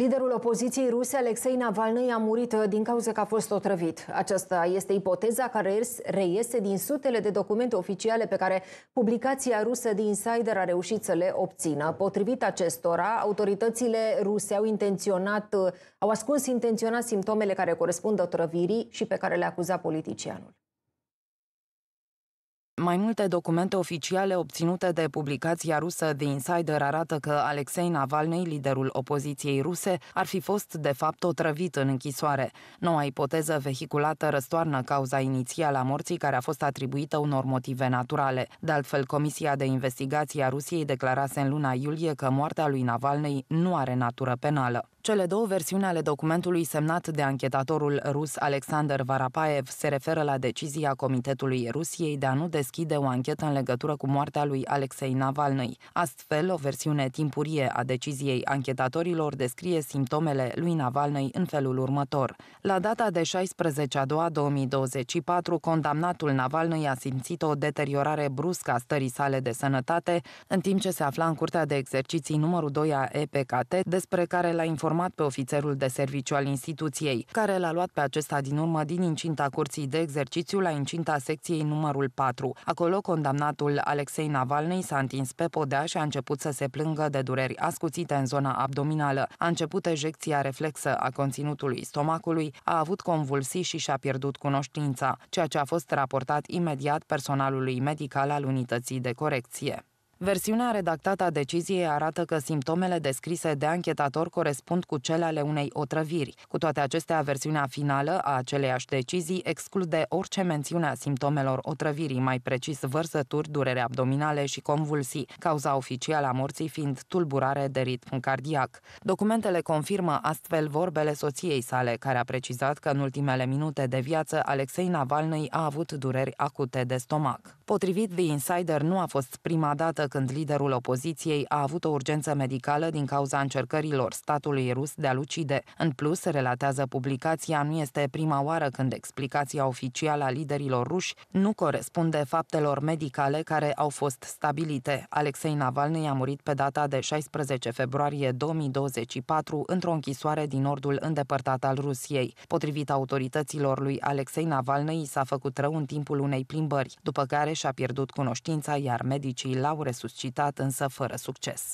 Liderul opoziției ruse, Alexei Navalny, a murit uh, din cauza că a fost otrăvit. Aceasta este ipoteza care reiese din sutele de documente oficiale pe care publicația rusă de Insider a reușit să le obțină. Potrivit acestora, autoritățile ruse au intenționat, uh, au ascuns intenționat simptomele care corespund otrăvirii și pe care le acuza politicianul. Mai multe documente oficiale obținute de publicația rusă The Insider arată că Alexei Navalny, liderul opoziției ruse, ar fi fost de fapt otrăvit în închisoare. Noua ipoteză vehiculată răstoarnă cauza inițială a morții care a fost atribuită unor motive naturale. De altfel, Comisia de Investigație a Rusiei declarase în luna iulie că moartea lui Navalny nu are natură penală. Cele două versiuni ale documentului semnat de anchetatorul rus Alexander Varapaev se referă la decizia Comitetului Rusiei de a nu deschide o anchetă în legătură cu moartea lui Alexei Navalny. Astfel, o versiune timpurie a deciziei anchetatorilor descrie simptomele lui Navalny în felul următor. La data de 16 a doua 2024, condamnatul Navalny a simțit o deteriorare bruscă a stării sale de sănătate, în timp ce se afla în curtea de exerciții numărul 2 a EPKT, despre care l-a informat informat pe ofițerul de serviciu al instituției, care l-a luat pe acesta din urmă din incinta curții de exercițiu la incinta secției numărul 4. Acolo, condamnatul Alexei Navalnei s-a întins pe podea și a început să se plângă de dureri ascuțite în zona abdominală. A început ejecția reflexă a conținutului stomacului, a avut convulsii și și-a pierdut cunoștința, ceea ce a fost raportat imediat personalului medical al unității de corecție. Versiunea redactată a deciziei arată că simptomele descrise de anchetator corespund cu cele ale unei otrăviri. Cu toate acestea, versiunea finală a aceleiași decizii exclude orice mențiune a simptomelor otrăvirii, mai precis vărsături, durere abdominale și convulsii, cauza oficială a morții fiind tulburare de ritm cardiac. Documentele confirmă astfel vorbele soției sale, care a precizat că în ultimele minute de viață Alexei Navalny a avut dureri acute de stomac. Potrivit The Insider, nu a fost prima dată când liderul opoziției a avut o urgență medicală din cauza încercărilor statului rus de a-l ucide. În plus, relatează publicația, nu este prima oară când explicația oficială a liderilor ruși nu corespunde faptelor medicale care au fost stabilite. Alexei Navalny a murit pe data de 16 februarie 2024 într-o închisoare din nordul îndepărtat al Rusiei. Potrivit autorităților lui Alexei Navalny, s-a făcut rău în timpul unei plimbări, după care și-a pierdut cunoștința, iar medicii l-au resuscitat suscitat însă fără succes.